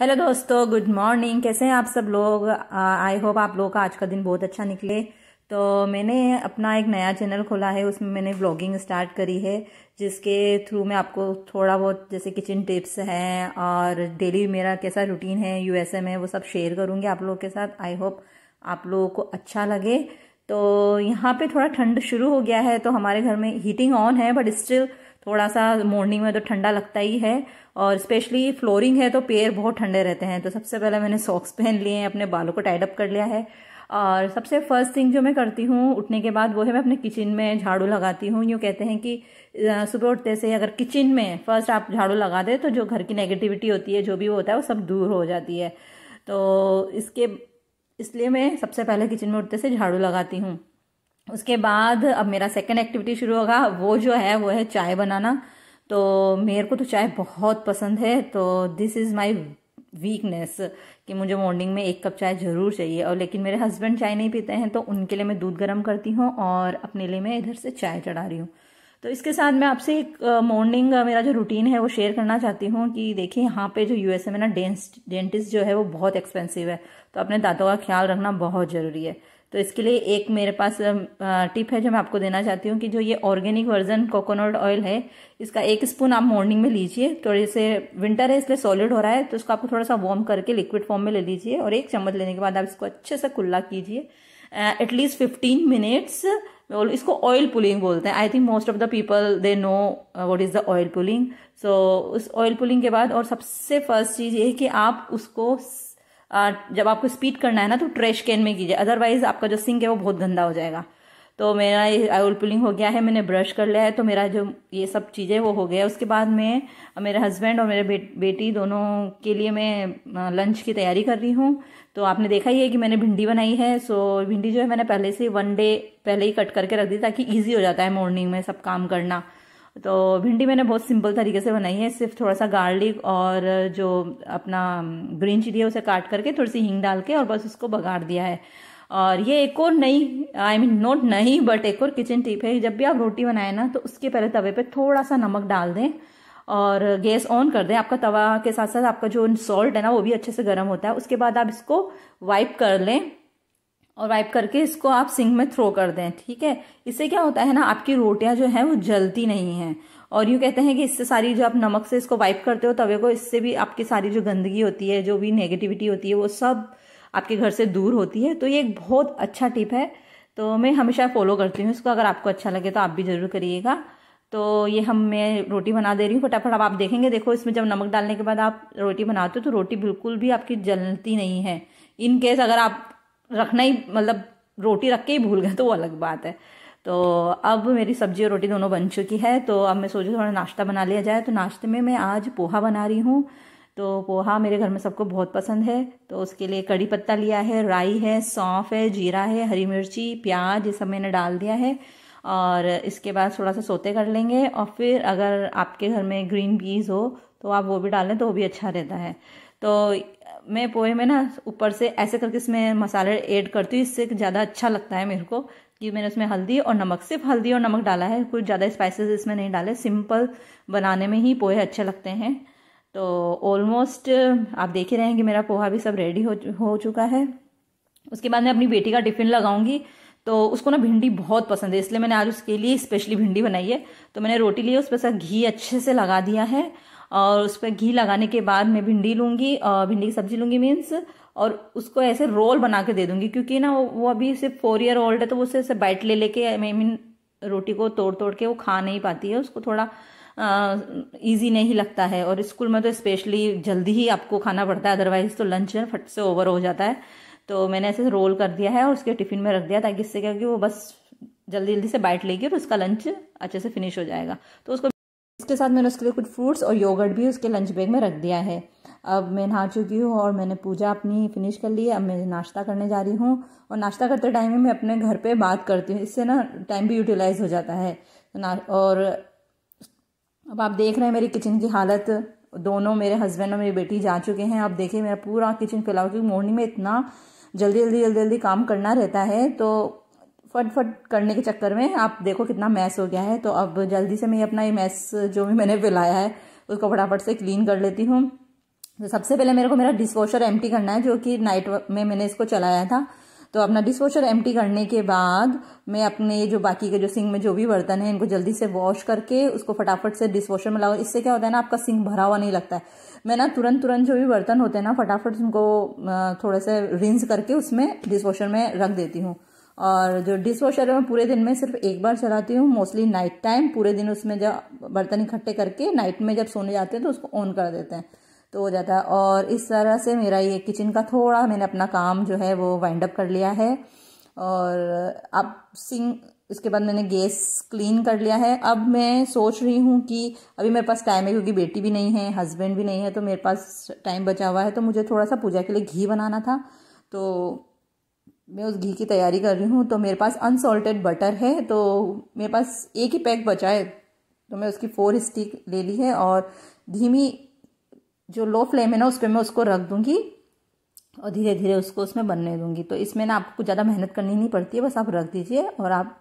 hello दोस्तों good morning कैसे हैं आप सब लोग आई होप आप लोगों का आज का दिन बहुत अच्छा निकले तो मैंने अपना एक नया चैनल खोला है उसमें मैंने ब्लॉगिंग स्टार्ट करी है जिसके थ्रू मैं आपको थोड़ा बहुत जैसे किचन टिप्स हैं और डेली मेरा कैसा रूटीन है यूएसए में वो सब शेयर करूँगी आप लोगों के साथ आई होप आप लोगों को अच्छा लगे तो यहाँ पर थोड़ा ठंड शुरू हो गया है तो हमारे घर में हीटिंग ऑन है बट स्टिल थोड़ा सा मॉर्निंग में तो ठंडा लगता ही है और स्पेशली फ्लोरिंग है तो पैर बहुत ठंडे रहते हैं तो सबसे पहले मैंने सॉक्स पहन लिए हैं अपने बालों को टाइडअप कर लिया है और सबसे फर्स्ट थिंग जो मैं करती हूँ उठने के बाद वो है मैं अपने किचन में झाड़ू लगाती हूँ यूँ कहते हैं कि सुबह उठते से अगर किचन में फर्स्ट आप झाड़ू लगा दें तो जो घर की नेगेटिविटी होती है जो भी होता है वो सब दूर हो जाती है तो इसके इसलिए मैं सबसे पहले किचन में उठते से झाड़ू लगाती हूँ उसके बाद अब मेरा सेकेंड एक्टिविटी शुरू होगा वो जो है वो है चाय बनाना तो मेरे को तो चाय बहुत पसंद है तो दिस इज़ माई वीकनेस कि मुझे मॉर्निंग में एक कप चाय ज़रूर चाहिए और लेकिन मेरे हस्बैंड चाय नहीं पीते हैं तो उनके लिए मैं दूध गर्म करती हूँ और अपने लिए मैं इधर से चाय चढ़ा रही हूँ तो इसके साथ मैं आपसे एक मॉर्निंग मेरा जो रूटीन है वो शेयर करना चाहती हूँ कि देखिए यहाँ पे जो यूएसए में ना डेंटिस्ट जो है वो बहुत एक्सपेंसिव है तो अपने दांतों का ख्याल रखना बहुत ज़रूरी है तो इसके लिए एक मेरे पास टिप है जो मैं आपको देना चाहती हूँ कि जो ये ऑर्गेनिक वर्जन कोकोनट ऑयल है इसका एक स्पून आप मॉर्निंग में लीजिए थोड़े से विंटर है इसलिए सॉलिड हो रहा है तो इसको आपको थोड़ा सा वार्म करके लिक्विड फॉर्म में ले लीजिए और एक चम्मच लेने के बाद आप इसको अच्छे से कुल्ला कीजिए एटलीस्ट फिफ्टीन मिनट्स इसको ऑयल पुलिंग बोलते हैं I think most of the people they know what is the oil pulling so उस ऑयल पुलिंग के बाद और सबसे फर्स्ट चीज़ ये कि आप उसको जब आपको स्पीड करना है ना तो ट्रैश कैन में कीजिए अदरवाइज आपका जो सिंक है वो बहुत गंदा हो जाएगा तो मेरा ये आयल पुलिंग हो गया है मैंने ब्रश कर लिया है तो मेरा जो ये सब चीज़ें वो हो गया उसके बाद में मेरे हस्बैंड और मेरे बे, बेटी दोनों के लिए मैं लंच की तैयारी कर रही हूँ तो आपने देखा ही है कि मैंने भिंडी बनाई है सो भिंडी जो है मैंने पहले से वन डे पहले ही कट करके रख दी ताकि ईजी हो जाता है मॉर्निंग में सब काम करना तो भिंडी मैंने बहुत सिंपल तरीके से बनाई है सिर्फ थोड़ा सा गार्लिक और जो अपना ग्रीन चिली है उसे काट करके थोड़ी सी हिंग डाल के और बस उसको बगाड़ दिया है और ये एक और नई आई मीन नोट नहीं बट एक और किचन टिप है जब भी आप रोटी बनाए ना तो उसके पहले तवे पे थोड़ा सा नमक डाल दें और गैस ऑन कर दें आपका तवा के साथ साथ आपका जो सॉल्ट है ना वो भी अच्छे से गर्म होता है उसके बाद आप इसको वाइप कर लें और वाइप करके इसको आप सिंक में थ्रो कर दें ठीक है इससे क्या होता है ना आपकी रोटियां जो हैं वो जलती नहीं हैं और यूँ कहते हैं कि इससे सारी जो आप नमक से इसको वाइप करते हो तवे को इससे भी आपकी सारी जो गंदगी होती है जो भी नेगेटिविटी होती है वो सब आपके घर से दूर होती है तो ये एक बहुत अच्छा टिप है तो मैं हमेशा फॉलो करती हूँ इसको अगर आपको अच्छा लगे तो आप भी ज़रूर करिएगा तो ये हम मैं रोटी बना दे रही हूँ फटाफट अब आप देखेंगे देखो इसमें जब नमक डालने के बाद आप रोटी बनाते हो तो रोटी बिल्कुल भी आपकी जलती नहीं है इन केस अगर आप रखना ही मतलब रोटी रख के ही भूल गए तो वो अलग बात है तो अब मेरी सब्जी और रोटी दोनों बन चुकी है तो अब मैं सोचू थोड़ा नाश्ता बना लिया जाए तो नाश्ते में मैं आज पोहा बना रही हूँ तो पोहा मेरे घर में सबको बहुत पसंद है तो उसके लिए कड़ी पत्ता लिया है राई है सौंफ है जीरा है हरी मिर्ची प्याज ये सब मैंने डाल दिया है और इसके बाद थोड़ा सा सोते कर लेंगे और फिर अगर आपके घर में ग्रीन पीज हो तो आप वो भी डालें तो वो भी अच्छा रहता है तो मैं पोहे में ना ऊपर से ऐसे करके इसमें मसाले ऐड करती हूँ इससे ज़्यादा अच्छा लगता है मेरे को कि मैंने उसमें हल्दी और नमक सिर्फ हल्दी और नमक डाला है कुछ ज़्यादा स्पाइसेस इसमें नहीं डाले सिंपल बनाने में ही पोहे अच्छे लगते हैं तो ऑलमोस्ट आप देख ही रहे हैं कि मेरा पोहा भी सब रेडी हो हो चुका है उसके बाद मैं अपनी बेटी का टिफ़िन लगाऊंगी तो उसको ना भिंडी बहुत पसंद है इसलिए मैंने आज उसके लिए स्पेशली भिंडी बनाई है तो मैंने रोटी ली है उस पर सर घी अच्छे से लगा दिया है और उस पर घी लगाने के बाद मैं भिंडी लूँगी भिंडी की सब्जी लूँगी मीन्स और उसको ऐसे रोल बना के दे दूँगी क्योंकि ना वो अभी सिर्फ फोर ईयर ओल्ड है तो वो उसे ऐसे बैट ले लेके आई मीन रोटी को तोड़ तोड़ के वो खा नहीं पाती है उसको थोड़ा ईजी नहीं लगता है और स्कूल में तो स्पेशली जल्दी ही आपको खाना पड़ता है अदरवाइज तो लंच फट से ओवर हो जाता है तो मैंने ऐसे रोल कर दिया है और उसके टिफ़िन में रख दिया ताकि इससे क्या कि वो बस जल्दी जल्दी से बैठ लेगी और उसका लंच अच्छे से फिनिश हो जाएगा तो उसको इसके साथ मैंने उसके लिए कुछ फ्रूट्स और योगर्ट भी उसके लंच बैग में रख दिया है अब मैं नहा चुकी हूँ और मैंने पूजा अपनी फिनिश कर ली है अब मैं नाश्ता करने जा रही हूँ और नाश्ता करते टाइम में मैं अपने घर पे बात करती हूँ इससे ना टाइम भी यूटिलाइज हो जाता है तो और अब आप देख रहे हैं मेरी किचन की हालत दोनों मेरे हस्बैंड और मेरी बेटी जा चुके हैं आप देखिए मेरा पूरा किचन फैलाओ क्योंकि मॉर्निंग में इतना जल्दी जल्दी जल्दी जल्दी काम करना रहता है तो फटफट करने के चक्कर में आप देखो कितना मैस हो गया है तो अब जल्दी से मैं अपना ये मैस जो भी मैंने फैलाया है उसको फटाफट से क्लीन कर लेती हूँ तो सबसे पहले मेरे को मेरा डिश वॉशर एम्प्टी करना है जो कि नाइट में मैंने इसको चलाया था तो अपना डिश वॉशर एम्प्टी करने के बाद मैं अपने जो बाकी के जो सिंक में जो भी बर्तन है इनको जल्दी से वॉश करके उसको फटाफट से डिश वॉशर में लाओ इससे क्या होता है ना आपका सिंक भरा हुआ नहीं लगता है मैं ना तुरंत तुरंत जो भी बर्तन होते हैं ना फटाफट उनको थोड़ा सा रिंस करके उसमें डिश वॉशर में रख देती हूँ और जो डिश वॉशर है मैं पूरे दिन में सिर्फ एक बार चलाती हूँ मोस्टली नाइट टाइम पूरे दिन उसमें जब बर्तन इकट्ठे करके नाइट में जब सोने जाते हैं तो उसको ऑन कर देते हैं तो हो जाता है और इस तरह से मेरा ये किचन का थोड़ा मैंने अपना काम जो है वो वाइंड अप कर लिया है और अब सिंह इसके बाद मैंने गैस क्लीन कर लिया है अब मैं सोच रही हूँ कि अभी मेरे पास टाइम है क्योंकि बेटी भी नहीं है हस्बैंड भी नहीं है तो मेरे पास टाइम बचा हुआ है तो मुझे थोड़ा सा पूजा के लिए घी बनाना था तो मैं उस घी की तैयारी कर रही हूँ तो मेरे पास अनसॉल्टेड बटर है तो मेरे पास एक ही पैक बचा है तो मैं उसकी फोर स्टिक ले ली है और धीमी जो लो फ्लेम है ना उस पर मैं उसको रख दूँगी और धीरे धीरे उसको उसमें बनने दूँगी तो इसमें ना आपको ज़्यादा मेहनत करनी नहीं पड़ती है बस आप रख दीजिए और आप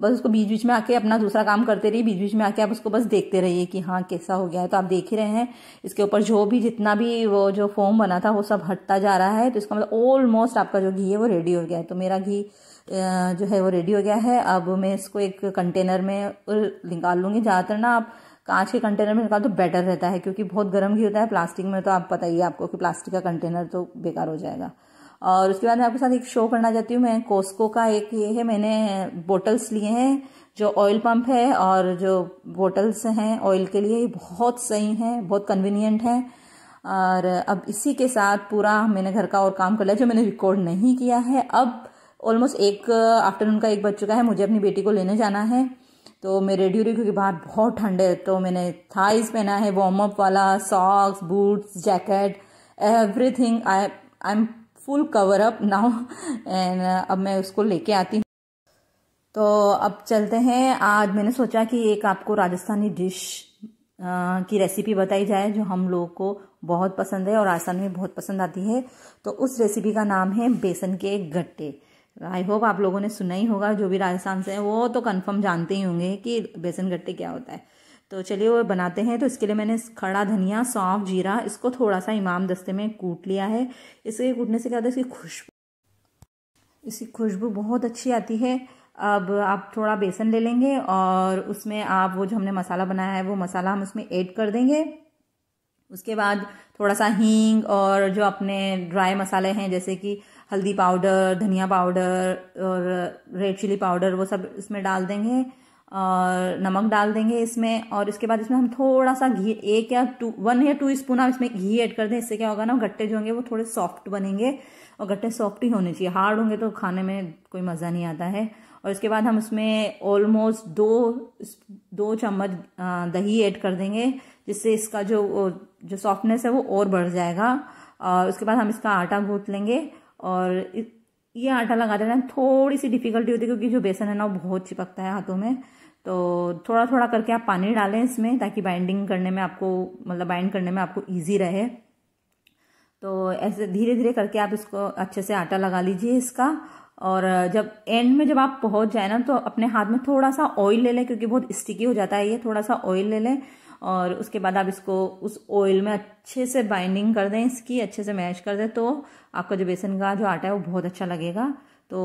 बस उसको बीच बीच में आके अपना दूसरा काम करते रहिए बीच बीच में आके आप उसको बस देखते रहिए कि हाँ कैसा हो गया है तो आप देख ही रहे हैं इसके ऊपर जो भी जितना भी वो जो फॉर्म बना था वो सब हटता जा रहा है तो इसका मतलब ऑलमोस्ट आपका जो घी है वो रेडी हो गया है तो मेरा घी जो है वो रेडी हो गया है अब मैं इसको एक कंटेनर में निकाल लूँगी ज़्यादातर ना आप कांच के कंटेनर में निकाल तो बेटर रहता है क्योंकि बहुत गर्म घी होता है प्लास्टिक में तो आप पता ही है आपको कि प्लास्टिक का कंटेनर तो बेकार हो जाएगा और उसके बाद मैं आपके साथ एक शो करना चाहती हूँ मैं कोस्को का एक ये है मैंने बोटल्स लिए हैं जो ऑयल पंप है और जो बोटल्स हैं ऑयल के लिए बहुत सही हैं बहुत कन्वीनियंट हैं और अब इसी के साथ पूरा मैंने घर का और काम कर लिया जो मैंने रिकॉर्ड नहीं किया है अब ऑलमोस्ट एक आफ्टरनून का एक बज चुका है मुझे अपनी बेटी को लेने जाना है तो मैं रेडी हो रही क्योंकि बाहर बहुत ठंड है तो मैंने थाइस पहना है वार्म अप वाला socks boots jacket everything I I am full cover up now and अब मैं उसको लेके आती हूँ तो अब चलते हैं आज मैंने सोचा कि एक आपको राजस्थानी डिश की रेसिपी बताई जाए जो हम लोगों को बहुत पसंद है और राजस्थान में बहुत पसंद आती है तो उस रेसिपी का नाम है बेसन के गट्टे आई होप आप लोगों ने सुना ही होगा जो भी राजस्थान से हैं वो तो कंफर्म जानते ही होंगे कि बेसन गट्टे क्या होता है तो चलिए वो बनाते हैं तो इसके लिए मैंने खड़ा धनिया सौंफ जीरा इसको थोड़ा सा इमाम दस्ते में कूट लिया है इसके कूटने से क्या होता है इसकी खुशबू इसकी खुशबू बहुत अच्छी आती है अब आप थोड़ा बेसन ले लेंगे और उसमें आप वो जो हमने मसाला बनाया है वो मसाला हम उसमें ऐड कर देंगे उसके बाद थोड़ा सा हींग और जो अपने ड्राई मसाले हैं जैसे कि हल्दी पाउडर धनिया पाउडर और रेड चिली पाउडर वो सब इसमें डाल देंगे नमक डाल देंगे इसमें और इसके बाद इसमें हम थोड़ा सा घी एक या टू वन या टू स्पून आप इसमें घी ऐड कर दें इससे क्या होगा ना गट्टे जो होंगे वो थोड़े सॉफ्ट बनेंगे और गट्टे सॉफ्ट ही होने चाहिए हार्ड होंगे तो खाने में कोई मज़ा नहीं आता है और इसके बाद हम उसमें ऑलमोस्ट दो दो चम्मच दही ऐड कर देंगे जिससे इसका जो जो सॉफ्टनेस है वो और बढ़ जाएगा और उसके बाद हम इसका आटा गूंथ लेंगे और ये आटा देना है थोड़ी सी डिफ़िकल्टी होती है क्योंकि जो बेसन है ना वो बहुत चिपकता है हाथों में तो थोड़ा थोड़ा करके आप पानी डालें इसमें ताकि बाइंडिंग करने में आपको मतलब बाइंड करने में आपको ईजी रहे तो ऐसे धीरे धीरे करके आप इसको अच्छे से आटा लगा लीजिए इसका और जब एंड में जब आप पहुंच जाए ना तो अपने हाथ में थोड़ा सा ऑयल ले लें क्योंकि बहुत स्टिकी हो जाता है ये थोड़ा सा ऑयल ले लें और उसके बाद आप इसको उस ऑयल में अच्छे से बाइंडिंग कर दें इसकी अच्छे से मैश कर दें तो आपका जो बेसन का जो आटा है वो बहुत अच्छा लगेगा तो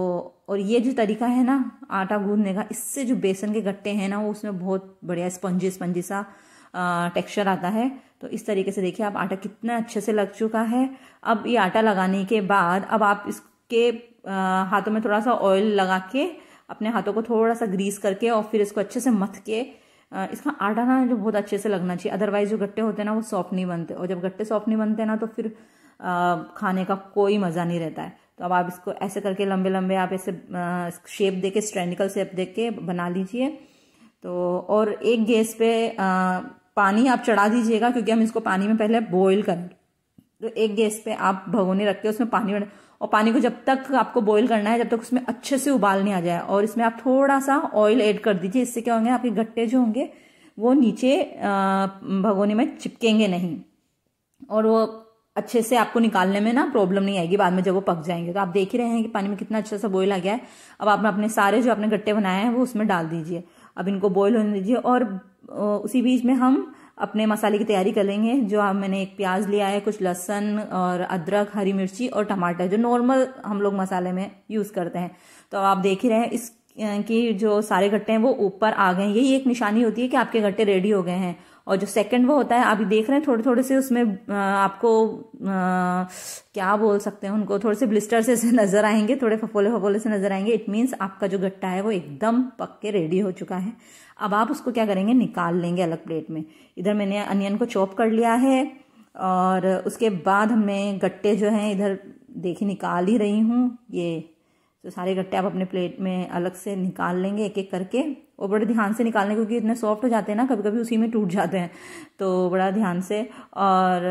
और ये जो तरीका है ना आटा गूंदने का इससे जो बेसन के गट्टे हैं ना वो उसमें बहुत बढ़िया स्पंजी स्पंजी सा टेक्सचर आता है तो इस तरीके से देखिए आप आटा कितना अच्छे से लग चुका है अब ये आटा लगाने के बाद अब आप इसके हाथों में थोड़ा सा ऑयल लगा के अपने हाथों को थोड़ा सा ग्रीस करके और फिर इसको अच्छे से मथ के इसका आटा ना जो बहुत अच्छे से लगना चाहिए अदरवाइज जो गट्टे होते हैं ना वो सॉफ्ट नहीं बनते और जब गट्टे सॉफ्ट नहीं बनते ना तो फिर खाने का कोई मज़ा नहीं रहता है तो अब आप इसको ऐसे करके लंबे लंबे आप ऐसे शेप दे के स्ट्रेनिकल शेप दे के बना लीजिए तो और एक गैस पे आ, पानी आप चढ़ा दीजिएगा क्योंकि हम इसको पानी में पहले बॉईल करें तो एक गैस पे आप भगोने रख के उसमें पानी बना और पानी को जब तक आपको बॉईल करना है जब तक उसमें अच्छे से उबाल नहीं आ जाए और इसमें आप थोड़ा सा ऑयल ऐड कर दीजिए इससे क्या होंगे आपके गट्टे जो होंगे वो नीचे भगोने में चिपकेंगे नहीं और वो अच्छे से आपको निकालने में ना प्रॉब्लम नहीं आएगी बाद में जब वो पक जाएंगे तो आप देख ही रहे हैं कि पानी में कितना अच्छा सा बॉयल आ गया है अब आपने अपने सारे जो आपने गट्टे बनाए हैं वो उसमें डाल दीजिए अब इनको बॉयल होने दीजिए और उसी बीच में हम अपने मसाले की तैयारी कर लेंगे जो हम मैंने एक प्याज लिया है कुछ लहसन और अदरक हरी मिर्ची और टमाटर जो नॉर्मल हम लोग मसाले में यूज़ करते हैं तो आप देख ही रहे हैं इसकी जो सारे गट्टे हैं वो ऊपर आ गए हैं यही एक निशानी होती है कि आपके गट्टे रेडी हो गए हैं और जो सेकंड वो होता है आप देख रहे हैं थोड़े थोड़े से उसमें आपको आ, क्या बोल सकते हैं उनको थोड़े से ब्लिस्टर से नज़र आएंगे थोड़े फफोले फफोले से नज़र आएंगे इट मीन्स आपका जो गट्टा है वो एकदम पक के रेडी हो चुका है अब आप उसको क्या करेंगे निकाल लेंगे अलग प्लेट में इधर मैंने अनियन को चॉप कर लिया है और उसके बाद हमें गट्टे जो हैं इधर देखी निकाल ही रही हूँ ये तो सारे गट्टे आप अपने प्लेट में अलग से निकाल लेंगे एक एक करके और बड़े ध्यान से निकालने क्योंकि इतने सॉफ्ट हो जाते हैं ना कभी कभी उसी में टूट जाते हैं तो बड़ा ध्यान से और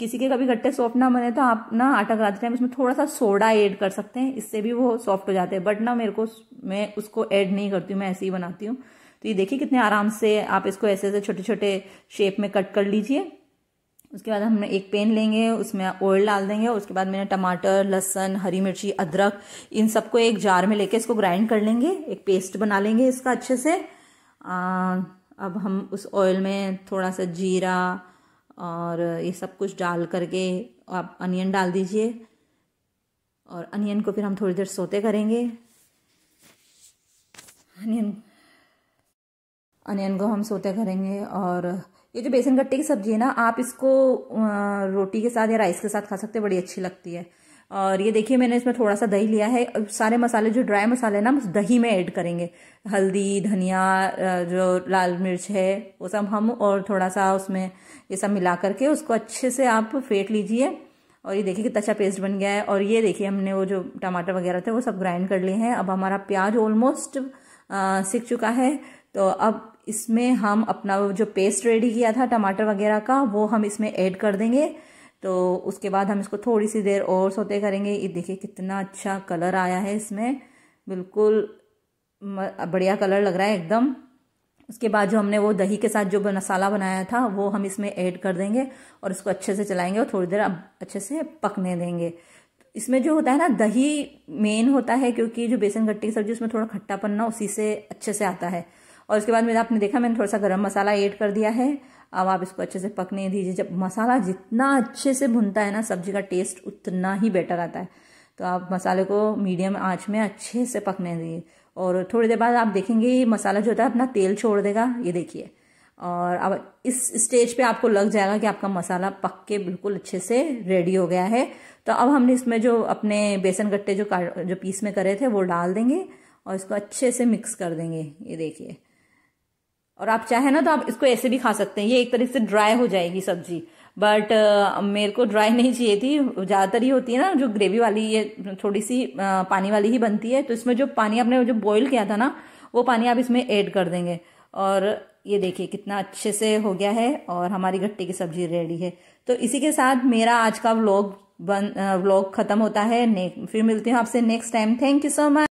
किसी के कभी गट्टे सॉफ्ट ना बने तो आप ना आटा गलाते टाइम उसमें थोड़ा सा सोडा ऐड कर सकते हैं इससे भी वो सॉफ्ट हो जाते हैं बट ना मेरे को मैं उसको ऐड नहीं करती हूँ मैं ऐसे ही बनाती हूँ तो ये देखिए कितने आराम से आप इसको ऐसे ऐसे छोटे छोटे शेप में कट कर लीजिए उसके बाद हम एक पेन लेंगे उसमें ऑयल डाल देंगे और उसके बाद मैंने टमाटर लहसन हरी मिर्ची अदरक इन सबको एक जार में लेके इसको ग्राइंड कर लेंगे एक पेस्ट बना लेंगे इसका अच्छे से आ, अब हम उस ऑयल में थोड़ा सा जीरा और ये सब कुछ डाल करके आप अनियन डाल दीजिए और अनियन को फिर हम थोड़ी देर सोते करेंगे अनियन अनियन को हम सोते करेंगे और ये जो बेसन गट्टे की सब्जी है ना आप इसको रोटी के साथ या राइस के साथ खा सकते हैं बड़ी अच्छी लगती है और ये देखिए मैंने इसमें थोड़ा सा दही लिया है सारे मसाले जो ड्राई मसाले हैं ना दही में ऐड करेंगे हल्दी धनिया जो लाल मिर्च है वो सब हम और थोड़ा सा उसमें ये सब मिला करके उसको अच्छे से आप फेंट लीजिए और ये देखिए कितना अच्छा पेस्ट बन गया है और ये देखिए हमने वो जो टमाटर वगैरह थे वो सब ग्राइंड कर लिए हैं अब हमारा प्याज ऑलमोस्ट सीख चुका है तो अब इसमें हम अपना जो पेस्ट रेडी किया था टमाटर वगैरह का वो हम इसमें ऐड कर देंगे तो उसके बाद हम इसको थोड़ी सी देर और सोते करेंगे ये देखिए कितना अच्छा कलर आया है इसमें बिल्कुल बढ़िया कलर लग रहा है एकदम उसके बाद जो हमने वो दही के साथ जो मसाला बनाया था वो हम इसमें ऐड कर देंगे और इसको अच्छे से चलाएंगे और थोड़ी देर अब अच्छे से पकने देंगे इसमें जो होता है ना दही मेन होता है क्योंकि जो बेसन गट्टी की सब्जी उसमें थोड़ा खट्टापन ना उसी से अच्छे से आता है और इसके बाद मैंने आपने देखा मैंने थोड़ा सा गर्म मसाला ऐड कर दिया है अब आप इसको अच्छे से पकने दीजिए जब मसाला जितना अच्छे से भुनता है ना सब्जी का टेस्ट उतना ही बेटर आता है तो आप मसाले को मीडियम आँच में अच्छे से पकने दीजिए और थोड़ी देर बाद आप देखेंगे मसाला जो होता है अपना तेल छोड़ देगा ये देखिए और अब इस स्टेज पे आपको लग जाएगा कि आपका मसाला पक के बिल्कुल अच्छे से रेडी हो गया है तो अब हमने इसमें जो अपने बेसन गट्टे जो जो पीस में करे थे वो डाल देंगे और इसको अच्छे से मिक्स कर देंगे ये देखिए और आप चाहे ना तो आप इसको ऐसे भी खा सकते हैं ये एक तरह से ड्राई हो जाएगी सब्जी बट uh, मेरे को ड्राई नहीं चाहिए थी ज़्यादातर ही होती है ना जो ग्रेवी वाली ये थोड़ी सी पानी वाली ही बनती है तो इसमें जो पानी आपने जो बॉईल किया था ना वो पानी आप इसमें ऐड कर देंगे और ये देखिए कितना अच्छे से हो गया है और हमारी गट्टे की सब्जी रेडी है तो इसी के साथ मेरा आज का व्लॉग बन व्लॉग ख़त्म होता है फिर मिलती हूँ आपसे next time thank you so much